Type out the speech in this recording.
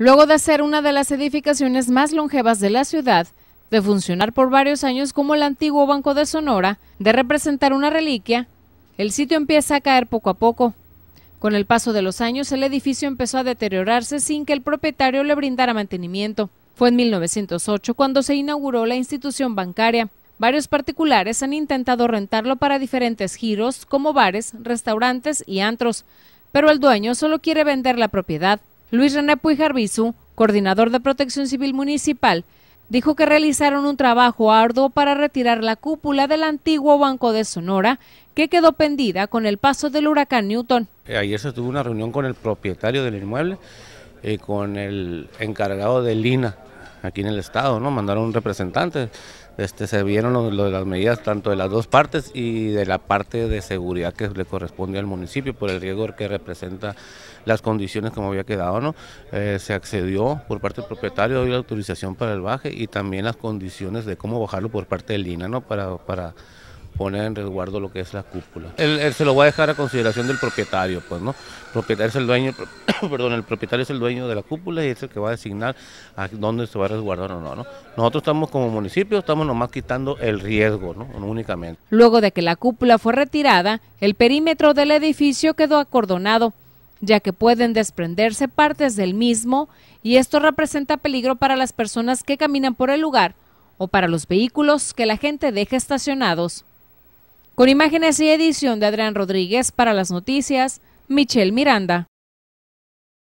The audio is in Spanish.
luego de ser una de las edificaciones más longevas de la ciudad, de funcionar por varios años como el antiguo Banco de Sonora, de representar una reliquia, el sitio empieza a caer poco a poco. Con el paso de los años, el edificio empezó a deteriorarse sin que el propietario le brindara mantenimiento. Fue en 1908 cuando se inauguró la institución bancaria. Varios particulares han intentado rentarlo para diferentes giros como bares, restaurantes y antros, pero el dueño solo quiere vender la propiedad. Luis René Puijarbizu, coordinador de Protección Civil Municipal, dijo que realizaron un trabajo arduo para retirar la cúpula del antiguo Banco de Sonora que quedó pendida con el paso del huracán Newton. Eh, ayer se tuvo una reunión con el propietario del inmueble y eh, con el encargado del INA aquí en el estado, ¿no? Mandaron un representante. Este, se vieron lo, de las medidas tanto de las dos partes y de la parte de seguridad que le corresponde al municipio por el riesgo que representa las condiciones como había quedado, ¿no? Eh, se accedió por parte del propietario y la autorización para el baje y también las condiciones de cómo bajarlo por parte del INA, ¿no? Para, para poner en resguardo lo que es la cúpula. Él, se lo va a dejar a consideración del propietario, pues, ¿no? Propietario es el dueño, perdón, el propietario es el dueño de la cúpula y es el que va a designar a dónde se va a resguardar o no, ¿no? Nosotros estamos como municipio, estamos nomás quitando el riesgo, ¿no? Únicamente. Luego de que la cúpula fue retirada, el perímetro del edificio quedó acordonado ya que pueden desprenderse partes del mismo y esto representa peligro para las personas que caminan por el lugar o para los vehículos que la gente deja estacionados. Con imágenes y edición de Adrián Rodríguez para las noticias, Michelle Miranda.